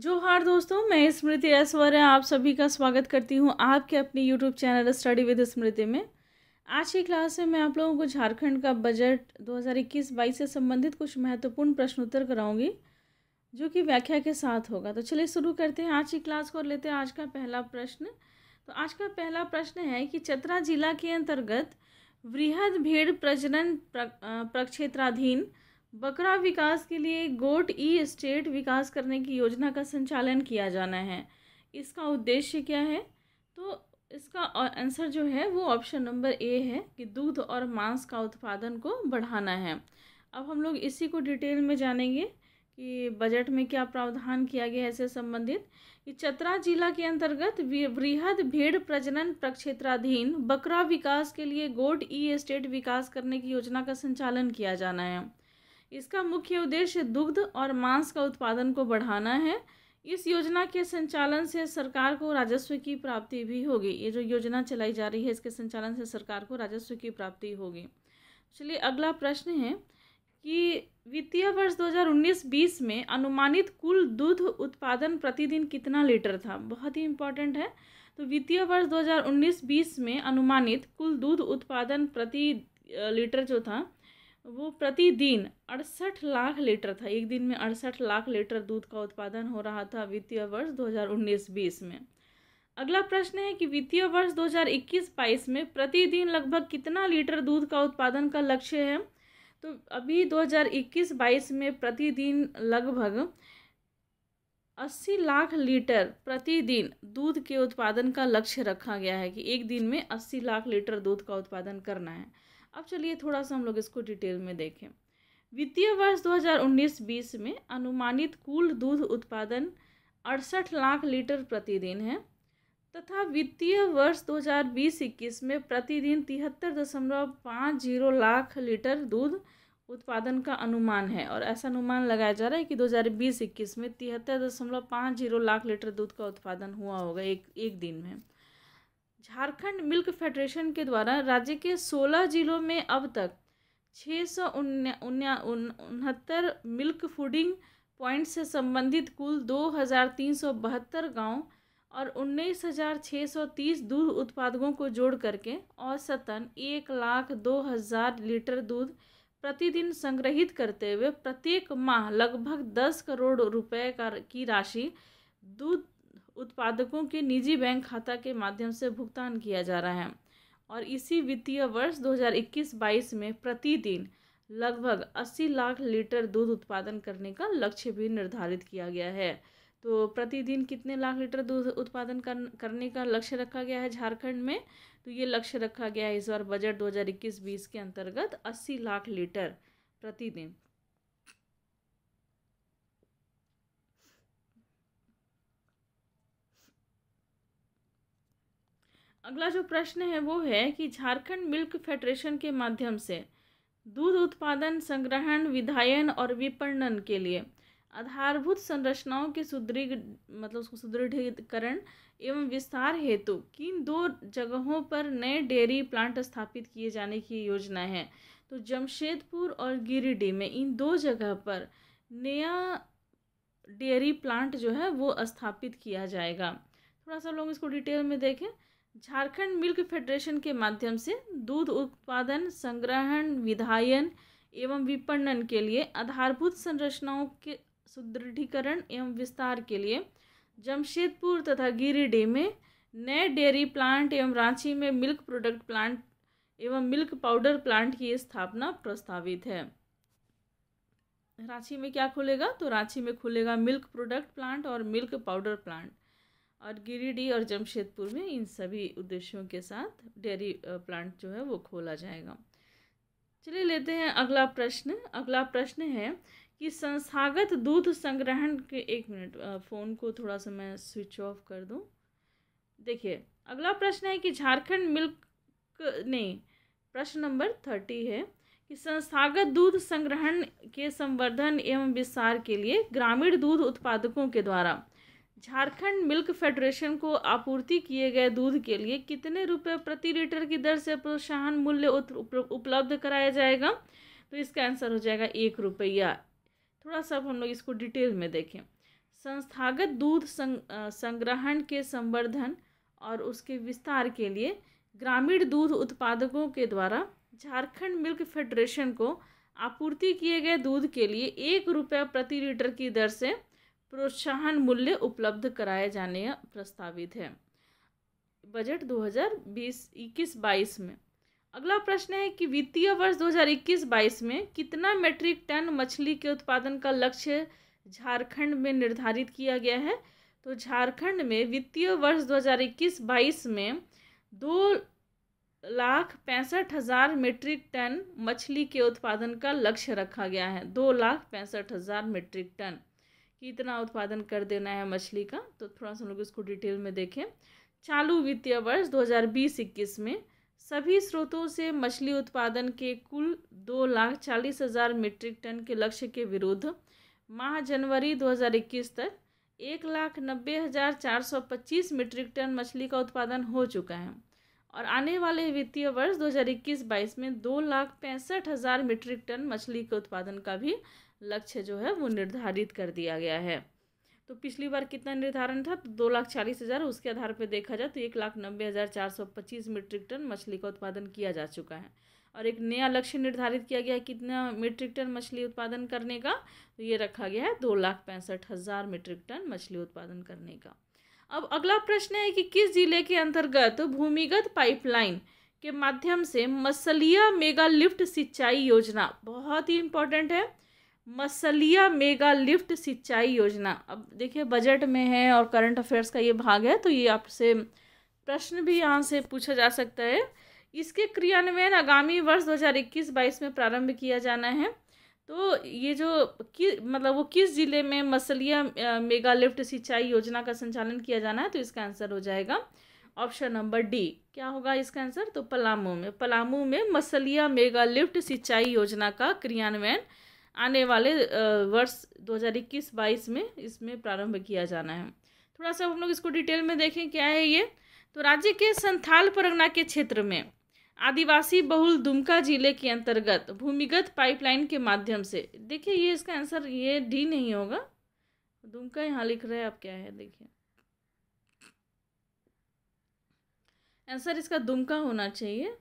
जो हार दोस्तों मैं स्मृति ऐश्वर्य आप सभी का स्वागत करती हूँ आपके अपने YouTube channel study with Smriti में आज की क्लास में मैं आप लोगों को झारखंड का बजट 2021-22 से संबंधित कुछ महत्वपूर्ण प्रश्न उत्तर कराऊंगी जो कि व्याख्या के साथ होगा तो चलिए शुरू करते हैं आज की क्लास को लेते हैं आज का पहला प्रश्न तो आज का पहला प्रश्न है कि चतरा जिला के अंतर्गत वृहद भेड़ प्रजनन प्रक्षेत्राधीन प्र, बकरा विकास के लिए गोट ई स्टेट विकास करने की योजना का संचालन किया जाना है इसका उद्देश्य क्या है तो इसका आंसर जो है वो ऑप्शन नंबर ए है कि दूध और मांस का उत्पादन को बढ़ाना है अब हम लोग इसी को डिटेल में जानेंगे कि बजट में क्या प्रावधान किया गया है इससे संबंधित कि चतरा जिला के अंतर्गत वृहद भेड़ प्रजनन प्रक्षेत्राधीन बकरा विकास के लिए गोट ई स्टेट विकास करने की योजना का संचालन किया जाना है इसका मुख्य उद्देश्य दुग्ध और मांस का उत्पादन को बढ़ाना है इस योजना के संचालन से सरकार को राजस्व की प्राप्ति भी होगी ये जो योजना चलाई जा रही है इसके संचालन से सरकार को राजस्व की प्राप्ति होगी चलिए अगला प्रश्न है कि वित्तीय वर्ष 2019-20 में अनुमानित कुल दूध उत्पादन प्रतिदिन कितना लीटर था बहुत ही इम्पॉर्टेंट है तो वित्तीय वर्ष 2019-20 में अनुमानित कुल दूध उत्पादन प्रति लीटर जो था वो प्रतिदिन अड़सठ लाख लीटर था एक दिन में अड़सठ लाख लीटर दूध का उत्पादन हो रहा था वित्तीय वर्ष 2019-20 में अगला प्रश्न है कि वित्तीय वर्ष 2021-22 में प्रतिदिन लगभग कितना लीटर दूध का उत्पादन का लक्ष्य है तो अभी 2021-22 में प्रतिदिन लगभग 80 लाख लीटर प्रतिदिन दूध के उत्पादन का लक्ष्य रखा गया है कि एक दिन में 80 लाख लीटर दूध का उत्पादन करना है अब चलिए थोड़ा सा हम लोग इसको डिटेल में देखें वित्तीय वर्ष 2019-20 में अनुमानित कुल दूध उत्पादन अड़सठ लाख लीटर प्रतिदिन है तथा वित्तीय वर्ष 2020-21 में प्रतिदिन तिहत्तर दशमलव पाँच जीरो लाख लीटर दूध उत्पादन का अनुमान है और ऐसा अनुमान लगाया जा रहा है कि 2020-21 में तिहत्तर दशमलव पाँच जीरो लाख लीटर दूध का उत्पादन हुआ होगा एक एक दिन में झारखंड मिल्क फेडरेशन के द्वारा राज्य के सोलह जिलों में अब तक छः सौ उनहत्तर मिल्क फूडिंग पॉइंट से संबंधित कुल दो हज़ार तीन सौ बहत्तर गाँव और उन्नीस हज़ार छः सौ तीस दूध उत्पादकों को जोड़ करके औसतन एक लाख दो हज़ार लीटर दूध प्रतिदिन संग्रहित करते हुए प्रत्येक माह लगभग दस करोड़ रुपए का की राशि दूध उत्पादकों के निजी बैंक खाता के माध्यम से भुगतान किया जा रहा है और इसी वित्तीय वर्ष 2021-22 में प्रतिदिन लगभग 80 लाख लीटर दूध उत्पादन करने का लक्ष्य भी निर्धारित किया गया है तो प्रतिदिन कितने लाख लीटर दूध उत्पादन कर, करने का लक्ष्य रखा गया है झारखंड में तो ये लक्ष्य रखा गया है इस बार बजट 2021-20 के अंतर्गत 80 लाख लीटर प्रतिदिन अगला जो प्रश्न है वो है कि झारखंड मिल्क फेडरेशन के माध्यम से दूध उत्पादन संग्रहण विधायन और विपणन के लिए आधारभूत संरचनाओं के सुदृढ़ मतलब उसको सुदृढ़ीकरण एवं विस्तार हेतु किन दो जगहों पर नए डेयरी प्लांट स्थापित किए जाने की योजना है तो जमशेदपुर और गिरिडीह में इन दो जगह पर नया डेयरी प्लांट जो है वो स्थापित किया जाएगा थोड़ा सा लोग इसको डिटेल में देखें झारखंड मिल्क फेडरेशन के माध्यम से दूध उत्पादन संग्रहण विधायन एवं विपणन के लिए आधारभूत संरचनाओं के सुदृढ़ीकरण एवं विस्तार के लिए जमशेदपुर तथा गिरिडीह में नए डेयरी प्लांट एवं रांची में मिल्क प्रोडक्ट प्लांट एवं मिल्क पाउडर प्लांट की स्थापना प्रस्तावित है रांची में क्या खुलेगा तो रांची में खुलेगा मिल्क प्रोडक्ट प्लांट और मिल्क पाउडर प्लांट और गिरिडीह और जमशेदपुर में इन सभी उद्देश्यों के साथ डेयरी प्लांट जो है वो खोला जाएगा चलिए लेते हैं अगला प्रश्न अगला प्रश्न है कि संस्थागत दूध संग्रहण के एक मिनट फ़ोन को थोड़ा सा मैं स्विच ऑफ कर दूं देखिए अगला प्रश्न है कि झारखंड मिल्क ने प्रश्न नंबर थर्टी है कि संस्थागत दूध संग्रहण के संवर्धन एवं विस्तार के लिए ग्रामीण दूध उत्पादकों के द्वारा झारखंड मिल्क फेडरेशन को आपूर्ति किए गए दूध के लिए कितने रुपए प्रति लीटर की दर से प्रोत्साहन मूल्य उपलब्ध कराया जाएगा तो इसका आंसर हो जाएगा एक रुपया थोड़ा सा हम लोग इसको डिटेल में देखें संस्थागत दूध संग, संग्रहण के संवर्धन और उसके विस्तार के लिए ग्रामीण दूध उत्पादकों के द्वारा झारखंड मिल्क फेडरेशन को आपूर्ति किए गए दूध के लिए एक रुपया प्रति लीटर की दर से प्रोत्साहन मूल्य उपलब्ध कराए जाने प्रस्तावित है बजट 2020-21-22 में अगला प्रश्न है कि वित्तीय वर्ष 2021-22 में कितना मेट्रिक टन मछली के उत्पादन का लक्ष्य झारखंड में निर्धारित किया गया है तो झारखंड में वित्तीय वर्ष 2021-22 में दो लाख पैंसठ हज़ार मेट्रिक टन मछली के उत्पादन का लक्ष्य रखा गया है दो लाख पैंसठ हज़ार मेट्रिक टन कितना उत्पादन कर देना है मछली का तो थोड़ा सा हम लोग इसको डिटेल में देखें चालू वित्तीय वर्ष 2020-21 में सभी स्रोतों से मछली उत्पादन के कुल दो लाख चालीस हज़ार मीट्रिक टन के लक्ष्य के विरुद्ध माह जनवरी 2021 तक एक लाख नब्बे हज़ार चार सौ पच्चीस मीट्रिक टन मछली का उत्पादन हो चुका है और आने वाले वित्तीय वर्ष 2021-22 में दो लाख पैंसठ हज़ार मीट्रिक टन मछली के उत्पादन का भी लक्ष्य जो है वो निर्धारित कर दिया गया है तो पिछली बार कितना निर्धारण था तो दो लाख चालीस हज़ार उसके आधार पर देखा जाए तो एक लाख नब्बे हज़ार चार सौ पच्चीस मीट्रिक टन मछली का उत्पादन किया जा चुका है और एक नया लक्ष्य निर्धारित किया गया है कितना मीट्रिक टन मछली उत्पादन करने का तो ये रखा गया है दो लाख पैंसठ हज़ार मीट्रिक टन मछली उत्पादन करने का अब अगला प्रश्न है कि किस जिले के अंतर्गत भूमिगत पाइपलाइन के माध्यम से मसलिया मेगा लिफ्ट सिंचाई योजना बहुत ही इंपॉर्टेंट है मसलिया मेगा लिफ्ट सिंचाई योजना अब देखिए बजट में है और करंट अफेयर्स का ये भाग है तो ये आपसे प्रश्न भी यहाँ से पूछा जा सकता है इसके क्रियान्वयन आगामी वर्ष 2021-22 में प्रारंभ किया जाना है तो ये जो कि मतलब वो किस ज़िले में मसलिया मेगा लिफ्ट सिंचाई योजना का संचालन किया जाना है तो इसका आंसर हो जाएगा ऑप्शन नंबर डी क्या होगा इसका आंसर तो पलामू में पलामू में मसलिया मेगा लिफ्ट सिंचाई योजना का क्रियान्वयन आने वाले वर्ष 2021-22 में इसमें प्रारंभ किया जाना है थोड़ा सा हम लोग इसको डिटेल में देखें क्या है ये तो राज्य के संथाल परगना के क्षेत्र में आदिवासी बहुल दुमका जिले के अंतर्गत भूमिगत पाइपलाइन के माध्यम से देखिए ये इसका आंसर ये डी नहीं होगा दुमका यहाँ लिख रहे हैं आप क्या है देखिए आंसर इसका दुमका होना चाहिए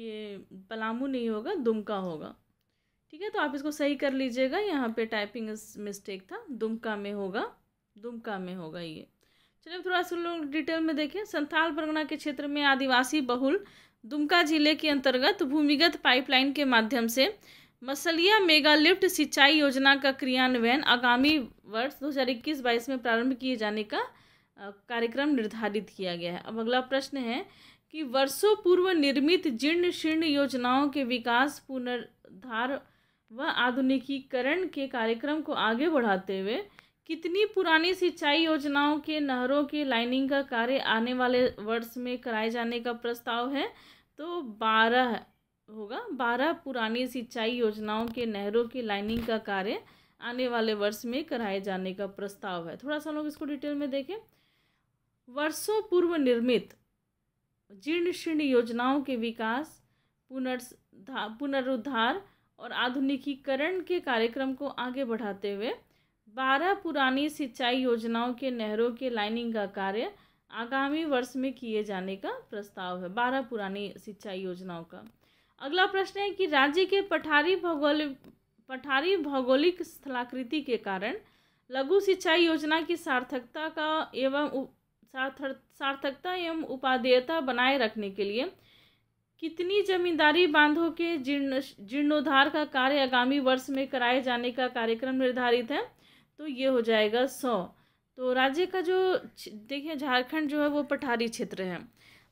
ये पलामू नहीं होगा दुमका होगा ठीक है तो आप इसको सही कर लीजिएगा यहाँ पे टाइपिंग मिस्टेक था दुमका में होगा दुमका में होगा ये चलिए थोड़ा सा लोग डिटेल में देखें संथाल परगना के क्षेत्र में आदिवासी बहुल दुमका जिले के अंतर्गत भूमिगत पाइपलाइन के माध्यम से मसलिया मेगा लिफ्ट सिंचाई योजना का क्रियान्वयन आगामी वर्ष दो हज़ार इक्कीस बाईस में प्रारंभ किए जाने का कार्यक्रम निर्धारित किया गया है अब अगला प्रश्न है कि वर्षों पूर्व निर्मित जीर्ण शीर्ण योजनाओं के विकास पुनर्धार व आधुनिकीकरण के कार्यक्रम को आगे बढ़ाते हुए कितनी पुरानी सिंचाई योजनाओं के नहरों के लाइनिंग का कार्य आने वाले वर्ष में कराए जाने का प्रस्ताव है तो बारह होगा बारह पुरानी सिंचाई योजनाओं के नहरों की लाइनिंग का कार्य आने वाले वर्ष में कराए जाने का प्रस्ताव है थोड़ा सा लोग इसको डिटेल में देखें वर्षों पूर्व निर्मित जीर्ण शीर्ण योजनाओं के विकास पुनर्धा पुनरुद्धार और आधुनिकीकरण के कार्यक्रम को आगे बढ़ाते हुए बारह पुरानी सिंचाई योजनाओं के नहरों के लाइनिंग का कार्य आगामी वर्ष में किए जाने का प्रस्ताव है बारह पुरानी सिंचाई योजनाओं का अगला प्रश्न है कि राज्य के पठारी भौगोलिक पठारी भौगोलिक स्थलाकृति के कारण लघु सिंचाई योजना की सार्थकता का एवं सार्थकता एवं उपादेयता बनाए रखने के लिए कितनी जमींदारी बांधों के जीर्ण जीर्णोद्धार का कार्य आगामी वर्ष में कराए जाने का कार्यक्रम निर्धारित है तो ये हो जाएगा सौ तो राज्य का जो देखिए झारखंड जो है वो पठारी क्षेत्र है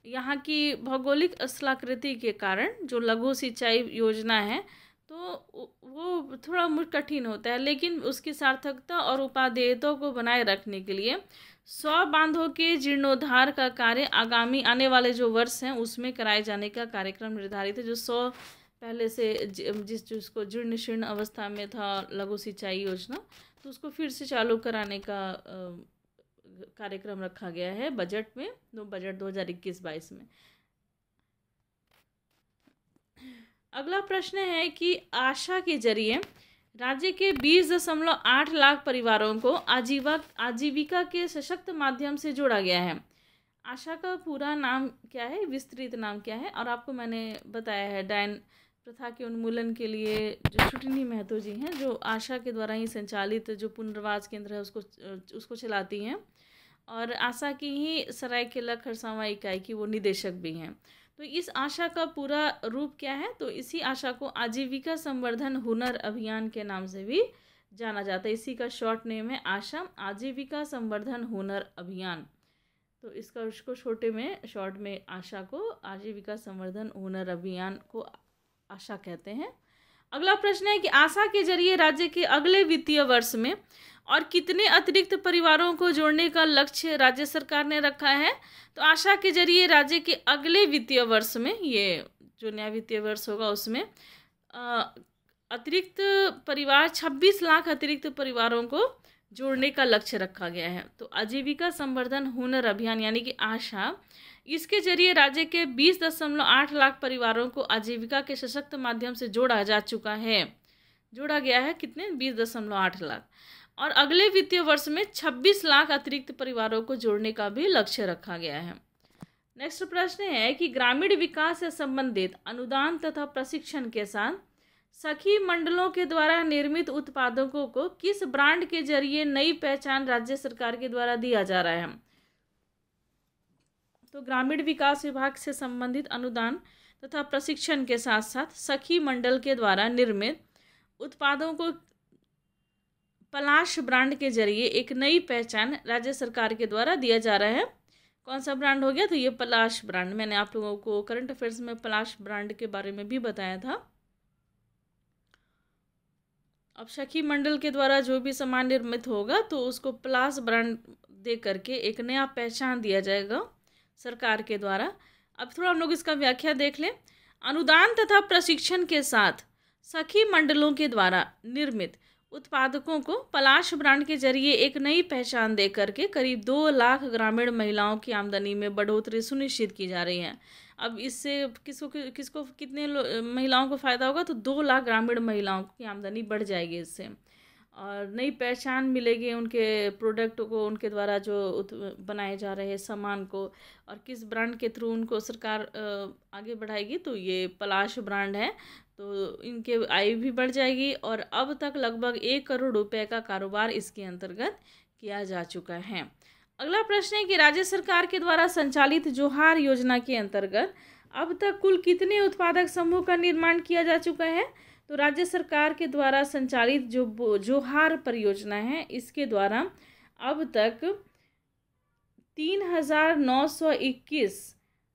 यहाँ की भौगोलिक असलाकृति के कारण जो लघु सिंचाई योजना है तो वो थोड़ा मुझ कठिन होता है लेकिन उसकी सार्थकता और उपादेयता को बनाए रखने के लिए सौ बांधों के जीर्णोद्धार का कार्य आगामी आने वाले जो वर्ष हैं उसमें कराए जाने का कार्यक्रम निर्धारित है जो सौ पहले से जिस जिसको जीर्ण शीर्ण अवस्था में था लघु सिंचाई योजना तो उसको फिर से चालू कराने का कार्यक्रम रखा गया है बजट में दो बजट दो हज़ार इक्कीस बाईस में अगला प्रश्न है कि आशा के जरिए राज्य के बीस दशमलव आठ लाख परिवारों को आजीवक आजीविका के सशक्त माध्यम से जोड़ा गया है आशा का पूरा नाम क्या है विस्तृत नाम क्या है और आपको मैंने बताया है डायन प्रथा के उन्मूलन के लिए जो छुटनी महतो जी हैं जो आशा के द्वारा ही संचालित जो पुनर्वास केंद्र है उसको उसको चलाती हैं और आशा की ही सरायकेला खरसावा इकाई की वो निदेशक भी हैं तो इस आशा का पूरा रूप क्या है तो इसी आशा को आजीविका संवर्धन हुनर अभियान के नाम से भी जाना जाता है इसी का शॉर्ट नेम है आशा आजीविका संवर्धन हुनर अभियान तो इसका उसको छोटे में शॉर्ट में आशा को आजीविका संवर्धन हुनर अभियान को आशा कहते हैं अगला प्रश्न है कि आशा के जरिए राज्य के अगले वित्तीय वर्ष में और कितने अतिरिक्त परिवारों को जोड़ने का लक्ष्य राज्य सरकार ने रखा है तो आशा के जरिए राज्य के अगले वित्तीय वर्ष में ये जो नया वित्तीय वर्ष होगा उसमें अतिरिक्त परिवार 26 लाख अतिरिक्त परिवारों को जोड़ने का लक्ष्य रखा गया है तो आजीविका संवर्धन हुनर अभियान यानी कि आशा इसके जरिए राज्य के बीस दशमलव आठ लाख परिवारों को आजीविका के सशक्त माध्यम से जोड़ा जा चुका है जोड़ा गया है कितने बीस दशमलव आठ लाख और अगले वित्तीय वर्ष में छब्बीस लाख अतिरिक्त परिवारों को जोड़ने का भी लक्ष्य रखा गया है नेक्स्ट प्रश्न है कि ग्रामीण विकास से संबंधित अनुदान तथा प्रशिक्षण के साथ सखी मंडलों के द्वारा निर्मित उत्पादों को किस ब्रांड के जरिए नई पहचान राज्य सरकार के द्वारा दिया जा रहा है तो ग्रामीण विकास विभाग से संबंधित अनुदान तथा प्रशिक्षण के साथ साथ सखी मंडल के द्वारा निर्मित उत्पादों को पलाश ब्रांड के जरिए एक नई पहचान राज्य सरकार के द्वारा दिया जा रहा है कौन सा ब्रांड हो गया तो ये पलाश ब्रांड मैंने आप लोगों को करंट अफेयर्स में पलाश ब्रांड के बारे में भी बताया था अब सखी मंडल के द्वारा जो भी सामान निर्मित होगा तो उसको प्लास ब्रांड दे करके एक नया पहचान दिया जाएगा सरकार के द्वारा अब थोड़ा हम लोग इसका व्याख्या देख लें अनुदान तथा प्रशिक्षण के साथ सखी मंडलों के द्वारा निर्मित उत्पादकों को पलाश ब्रांड के जरिए एक नई पहचान दे करके करीब दो लाख ग्रामीण महिलाओं की आमदनी में बढ़ोतरी सुनिश्चित की जा रही है अब इससे किसको किसको कितने महिलाओं को फ़ायदा होगा तो दो लाख ग्रामीण महिलाओं की आमदनी बढ़ जाएगी इससे और नई पहचान मिलेगी उनके प्रोडक्ट को उनके द्वारा जो बनाए जा रहे सामान को और किस ब्रांड के थ्रू उनको सरकार आगे बढ़ाएगी तो ये पलाश ब्रांड है तो इनके आय भी बढ़ जाएगी और अब तक लगभग एक करोड़ रुपए का कारोबार इसके अंतर्गत किया जा चुका है अगला प्रश्न है कि राज्य सरकार के द्वारा संचालित जोहार योजना के अंतर्गत अब तक कुल कितने उत्पादक समूह का निर्माण किया जा चुका है तो राज्य सरकार के द्वारा संचालित जो जोहार परियोजना है इसके द्वारा अब तक तीन हजार नौ सौ इक्कीस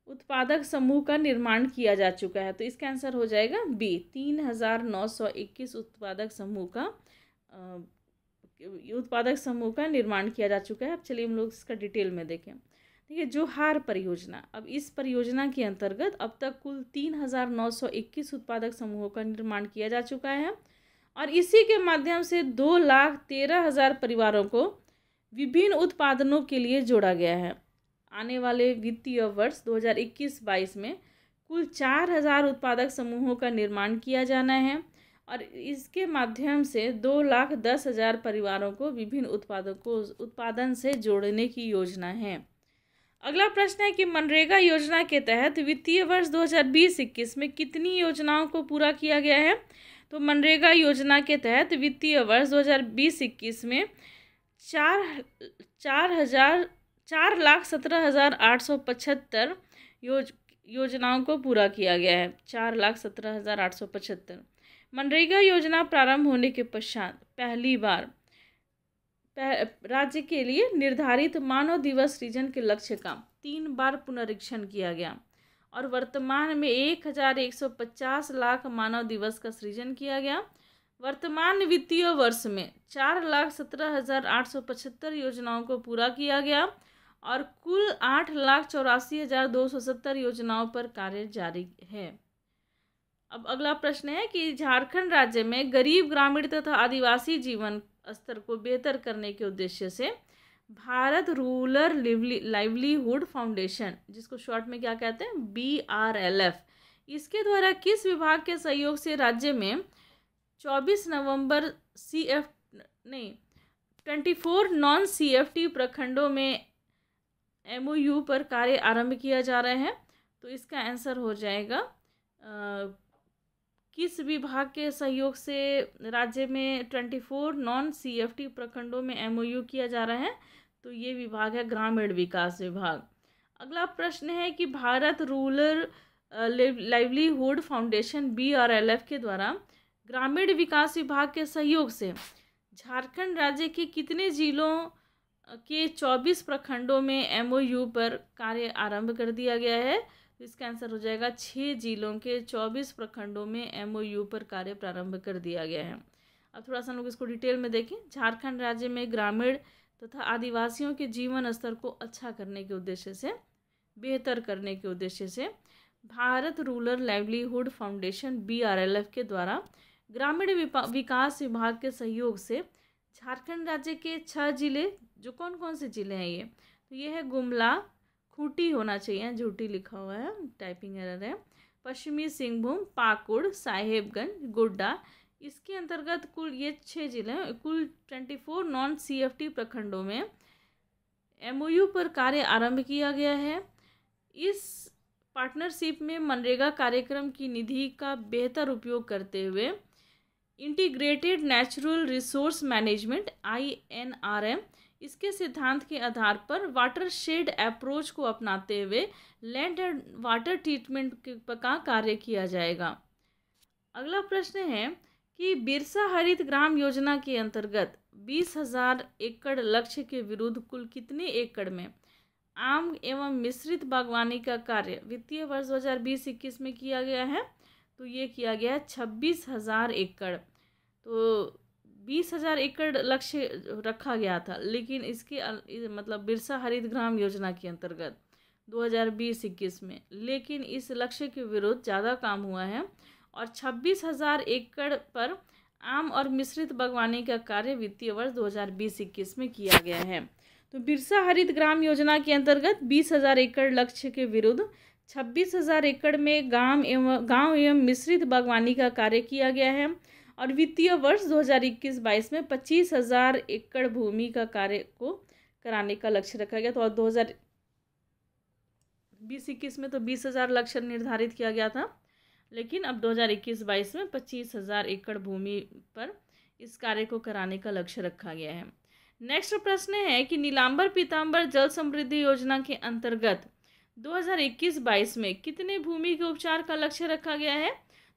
उत्पादक समूह का निर्माण किया जा चुका है तो इसका आंसर हो जाएगा बी तीन हजार नौ सौ इक्कीस उत्पादक समूह का उत्पादक समूह का निर्माण किया जा चुका है अब चलिए हम लोग इसका डिटेल में देखें देखिए जोहार परियोजना अब इस परियोजना के अंतर्गत अब तक कुल तीन हज़ार नौ सौ इक्कीस उत्पादक समूहों का निर्माण किया जा चुका है और इसी के माध्यम से दो लाख तेरह हज़ार परिवारों को विभिन्न उत्पादनों के लिए जोड़ा गया है आने वाले वित्तीय वर्ष 2021-22 में कुल चार हज़ार उत्पादक समूहों का निर्माण किया जाना है और इसके माध्यम से दो लाख दस हज़ार परिवारों को विभिन्न उत्पादों को उत्पादन से जोड़ने की योजना है अगला प्रश्न है कि मनरेगा योजना के तहत वित्तीय वर्ष दो हज़ार में कितनी योजनाओं को पूरा किया गया है तो मनरेगा योजना के तहत वित्तीय वर्ष दो 21 में चार चार हज़ार चार लाख सत्रह हज़ार आठ सौ पचहत्तर योज योजनाओं को पूरा किया गया है चार लाख सत्रह हज़ार आठ सौ पचहत्तर मनरेगा योजना प्रारंभ होने के पश्चात पहली बार पह, राज्य के लिए निर्धारित मानव दिवस सृजन के लक्ष्य का तीन बार पुनरीक्षण किया गया और वर्तमान में 1150 लाख मानव दिवस का सृजन किया गया वर्तमान वित्तीय वर्ष में चार लाख सत्रह हजार आठ सौ पचहत्तर योजनाओं को पूरा किया गया और कुल आठ लाख चौरासी हजार दो सौ सत्तर योजनाओं पर कार्य जारी है अब अगला प्रश्न है कि झारखंड राज्य में गरीब ग्रामीण तथा आदिवासी जीवन स्तर को बेहतर करने के उद्देश्य से भारत रूरल लाइवलीहुड फाउंडेशन जिसको शॉर्ट में क्या कहते हैं बी आर एल एफ इसके द्वारा किस विभाग के सहयोग से राज्य में 24 नवंबर सी एफ नहीं 24 नॉन सी एफ टी प्रखंडों में एम पर कार्य आरंभ किया जा रहा है तो इसका आंसर हो जाएगा किस विभाग के सहयोग से राज्य में ट्वेंटी फोर नॉन सीएफटी प्रखंडों में एमओयू किया जा रहा है तो ये विभाग है ग्रामीण विकास विभाग अगला प्रश्न है कि Bharat rural livelihood Foundation B R L F के द्वारा ग्रामीण विकास विभाग के सहयोग से झारखंड राज्य के कितने जिलों के चौबीस प्रखंडों में एमओयू पर कार्य आरंभ कर दिया गया है तो इसका आंसर हो जाएगा छः जिलों के चौबीस प्रखंडों में एम पर कार्य प्रारंभ कर दिया गया है अब थोड़ा सा लोग इसको डिटेल में देखें झारखंड राज्य में ग्रामीण तथा तो आदिवासियों के जीवन स्तर को अच्छा करने के उद्देश्य से बेहतर करने के उद्देश्य से Bharat rural livelihood Foundation BRLF के द्वारा ग्रामीण विकास विभाग के सहयोग से झारखंड राज्य के छह जिले जो कौन कौन से जिले हैं ये तो ये है गुमला कुटी होना चाहिए झूठी लिखा हुआ है टाइपिंग एरर है पश्चिमी सिंहभूम पाकुड़ साहेबगंज गोड्डा इसके अंतर्गत कुल ये छः जिले हैं कुल ट्वेंटी फोर नॉन टी प्रखंडों में यू पर कार्य आरंभ किया गया है इस पार्टनरशिप में मनरेगा कार्यक्रम की निधि का बेहतर उपयोग करते हुए integrated natural resource management I N R M इसके सिद्धांत के आधार पर वाटर शेड अप्रोच को अपनाते हुए लैंड एंड वाटर ट्रीटमेंट का कार्य किया जाएगा अगला प्रश्न है कि बिरसा हरित ग्राम योजना के अंतर्गत बीस हजार एकड़ लक्ष्य के विरुद्ध कुल कितने एकड़ में आम एवं मिश्रित बागवानी का कार्य वित्तीय वर्ष दो हज़ार बीस इक्कीस में किया गया है तो ये किया गया है छब्बीस हजार एकड़ तो बीस हजार एकड़ लक्ष्य रखा गया था लेकिन इसके मतलब बिरसा हरित ग्राम योजना के अंतर्गत 2020-21 में लेकिन इस लक्ष्य के विरुद्ध ज़्यादा काम हुआ है और छब्बीस हजार एकड़ पर आम और मिश्रित बागवानी का कार्य वित्तीय वर्ष 2020-21 में किया गया है तो बिरसा हरित ग्राम योजना के अंतर्गत बीस हजार एकड़ लक्ष्य के विरुद्ध छब्बीस हजार एकड़ में गांव एवं गांव एवं मिश्रित बागवानी का कार्य किया गया है और वित्तीय वर्ष 2021-22 में पच्चीस हज़ार एकड़ भूमि का कार्य को कराने का लक्ष्य रखा गया तो और दो हज़ार बीस इक्कीस में तो बीस हज़ार लक्ष्य निर्धारित किया गया था लेकिन अब 2021-22 में पच्चीस हज़ार एकड़ भूमि पर इस कार्य को कराने का लक्ष्य रखा गया है नेक्स्ट प्रश्न है कि नीलांबर पीताम्बर जल समृद्धि योजना के अंतर्गत 2021-22 में कितने भूमि के उपचार का लक्ष्य रखा गया है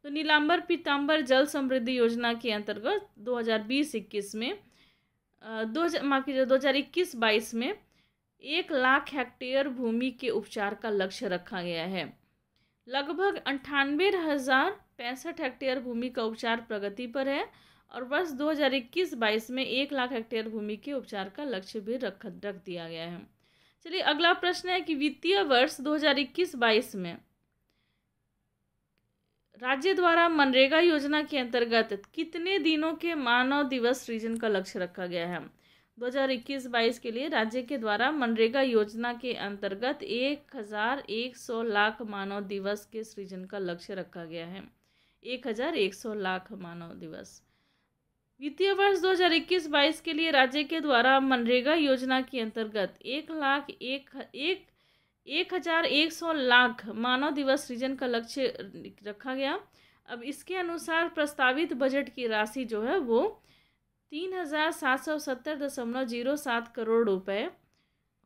तो नीलांबर पीताम्बर जल समृद्धि योजना के अंतर्गत 2020-21 में दो माफ कीजिए दो हज़ार इक्कीस बाईस में एक लाख हेक्टेयर भूमि के उपचार का लक्ष्य रखा गया है लगभग अंठानवे हज़ार पैंसठ हेक्टेयर भूमि का उपचार प्रगति पर है और वर्ष 2021 बाईस में एक लाख हेक्टेयर भूमि के उपचार का लक्ष्य भी रख रख दिया गया है चलिए अगला प्रश्न है कि वित्तीय वर्ष 2021 हज़ार में राज्य द्वारा मनरेगा योजना के अंतर्गत कितने दिनों के मानव दिवस सृजन का लक्ष्य रखा गया है 2021-22 के लिए राज्य के द्वारा मनरेगा योजना के अंतर्गत एक हज़ार एक सौ लाख मानव दिवस के सृजन का लक्ष्य रखा गया है एक हज़ार एक सौ लाख मानव दिवस वित्तीय वर्ष 2021-22 के लिए राज्य के द्वारा मनरेगा योजना के अंतर्गत एक लाख एक एक एक हजार एक सौ लाख मानव दिवस सृजन का लक्ष्य रखा गया अब इसके अनुसार प्रस्तावित बजट की राशि जो है वो तीन हजार सात सौ सत्तर दशमलव जीरो सात करोड़ रुपए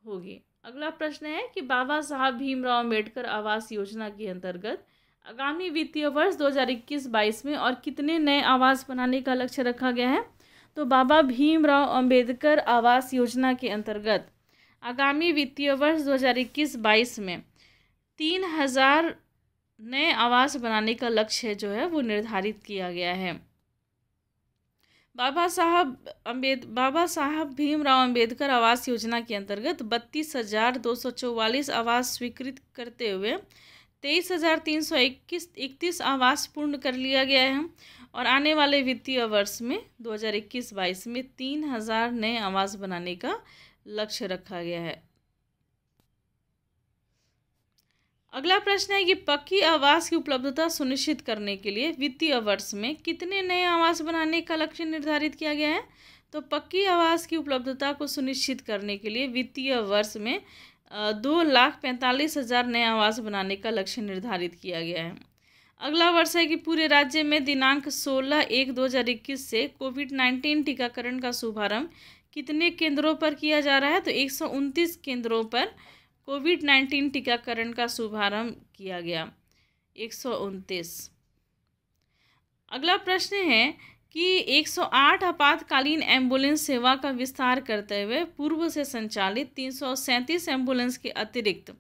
होगी अगला प्रश्न है कि बाबा साहब भीमराव अम्बेडकर आवास योजना के अंतर्गत आगामी वित्तीय वर्ष दो हज़ार इक्कीस बाईस में और कितने नए आवास बनाने का लक्ष्य रखा गया है तो बाबा भीमराव अंबेडकर आवास योजना के अंतर्गत आगामी वित्तीय वर्ष 2021-22 में तीन हज़ार नए आवास बनाने का लक्ष्य जो है वो निर्धारित किया गया है बाबा साहब अम्बेद बाबा साहब भीमराव अंबेडकर आवास योजना के अंतर्गत बत्तीस हज़ार दो सौ चौवालीस आवास स्वीकृत करते हुए तेईस हज़ार तीन सौ इक्कीस इकतीस आवास पूर्ण कर लिया गया है और आने वाले वित्तीय वर्ष में 2021-22 में 3000 नए आवास बनाने का लक्ष्य रखा गया है अगला प्रश्न है कि पक्की आवास की उपलब्धता सुनिश्चित करने के लिए वित्तीय वर्ष में कितने नए आवास बनाने का लक्ष्य निर्धारित किया गया है तो पक्की आवास की उपलब्धता को सुनिश्चित करने के लिए वित्तीय वर्ष में दो लाख पैंतालीस हज़ार नए आवास बनाने का लक्ष्य निर्धारित किया गया है अगला वर्ष है कि पूरे राज्य में दिनांक 16 एक 2021 से कोविड 19 टीकाकरण का शुभारंभ कितने केंद्रों पर किया जा रहा है तो एक केंद्रों पर कोविड 19 टीकाकरण का शुभारंभ किया गया एक अगला प्रश्न है कि 108 आपातकालीन एम्बुलेंस सेवा का विस्तार करते हुए पूर्व से संचालित तीन एम्बुलेंस के अतिरिक्त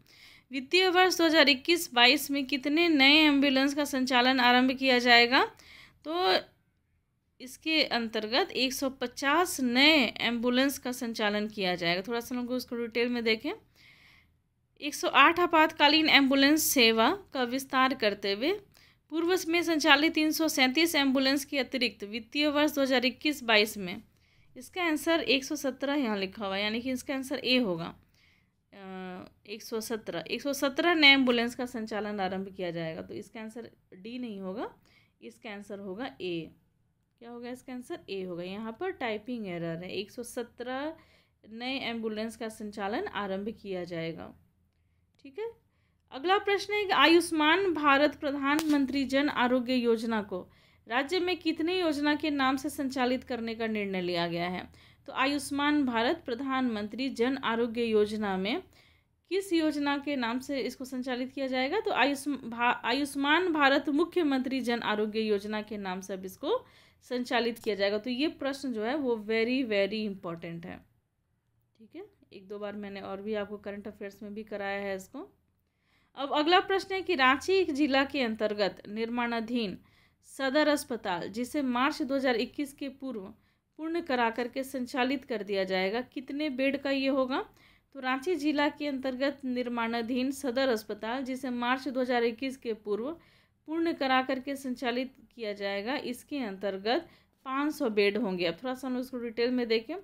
वित्तीय वर्ष 2021-22 में कितने नए एम्बुलेंस का संचालन आरंभ किया जाएगा तो इसके अंतर्गत 150 नए एम्बुलेंस का संचालन किया जाएगा थोड़ा सा लोग उसको डिटेल में देखें 108 आपातकालीन एम्बुलेंस सेवा का विस्तार करते हुए पूर्व में संचालित तीन एम्बुलेंस के अतिरिक्त वित्तीय वर्ष 2021-22 में इसका आंसर 117 यहाँ लिखा हुआ है यानी कि इसका आंसर ए होगा एक सौ सत्रह एक सौ सत्रह नए एम्बुलेंस का संचालन आरंभ किया जाएगा तो इसका आंसर डी नहीं होगा इसका आंसर होगा ए क्या होगा इसका आंसर ए होगा यहाँ पर टाइपिंग एरर है एक सौ सत्रह नए एम्बुलेंस का संचालन आरंभ किया जाएगा ठीक है अगला प्रश्न है आयुष्मान भारत प्रधानमंत्री जन आरोग्य योजना को राज्य में कितने योजना के नाम से संचालित करने का निर्णय लिया गया है तो आयुष्मान भारत प्रधानमंत्री जन आरोग्य योजना में किस योजना के नाम से इसको संचालित किया जाएगा तो आयुष भा, आयुष्मान भारत मुख्यमंत्री जन आरोग्य योजना के नाम से अब इसको संचालित किया जाएगा तो ये प्रश्न जो है वो वेरी वेरी इंपॉर्टेंट है ठीक है एक दो बार मैंने और भी आपको करंट अफेयर्स में भी कराया है इसको अब अगला प्रश्न है कि रांची जिला के अंतर्गत निर्माणाधीन सदर अस्पताल जिसे मार्च दो के पूर्व पूर्ण करा करके संचालित कर दिया जाएगा कितने बेड का ये होगा तो रांची जिला के अंतर्गत निर्माणाधीन सदर अस्पताल जिसे मार्च 2021 के पूर्व पूर्ण करा करके संचालित किया जाएगा इसके अंतर्गत 500 बेड होंगे अब थोड़ा सा हम इसको डिटेल में देखें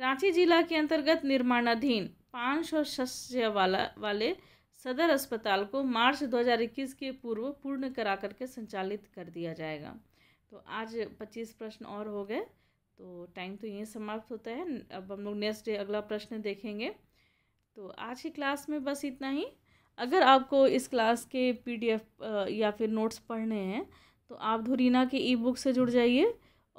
रांची जिला के अंतर्गत निर्माणाधीन पाँच सौ वाला वाले सदर अस्पताल को मार्च 2021 के पूर्व पूर्ण करा करके संचालित कर दिया जाएगा तो आज पच्चीस प्रश्न और हो गए तो टाइम तो यहीं समाप्त होता है अब हम लोग नेक्स्ट डे अगला प्रश्न देखेंगे तो आज की क्लास में बस इतना ही अगर आपको इस क्लास के पीडीएफ या फिर नोट्स पढ़ने हैं तो आप धुरीना के ई बुक से जुड़ जाइए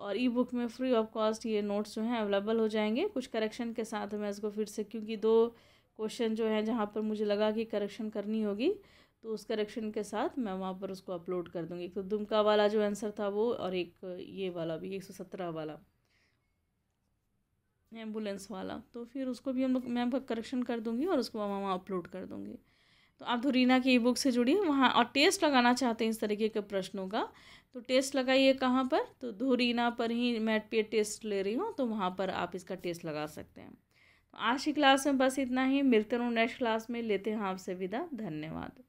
और ई बुक में फ्री ऑफ कॉस्ट ये नोट्स जो हैं अवेलेबल हो जाएंगे कुछ करेक्शन के साथ मैं इसको फिर से क्योंकि दो क्वेश्चन जो है जहाँ पर मुझे लगा कि करेक्शन करनी होगी तो उस करेक्शन के साथ मैं वहाँ पर उसको अपलोड कर दूँगी एक तो दुमका वाला जो आंसर था वो और एक ये वाला भी एक सौ सत्रह वाला एम्बुलेंस वाला तो फिर उसको भी हम लोग मैं करेक्शन कर दूँगी और उसको वहाँ अपलोड कर दूँगी तो आप धुरीना की ई बुक से जुड़िए वहाँ और टेस्ट लगाना चाहते हैं इस तरीके के प्रश्नों का तो टेस्ट लगाइए कहाँ पर तो धुरीना पर ही मैट पे टेस्ट ले रही हूँ तो वहाँ पर आप इसका टेस्ट लगा सकते हैं तो आज की क्लास में बस इतना ही मिलते रहूँ नेक्स्ट क्लास में लेते हैं आपसे विदा धन्यवाद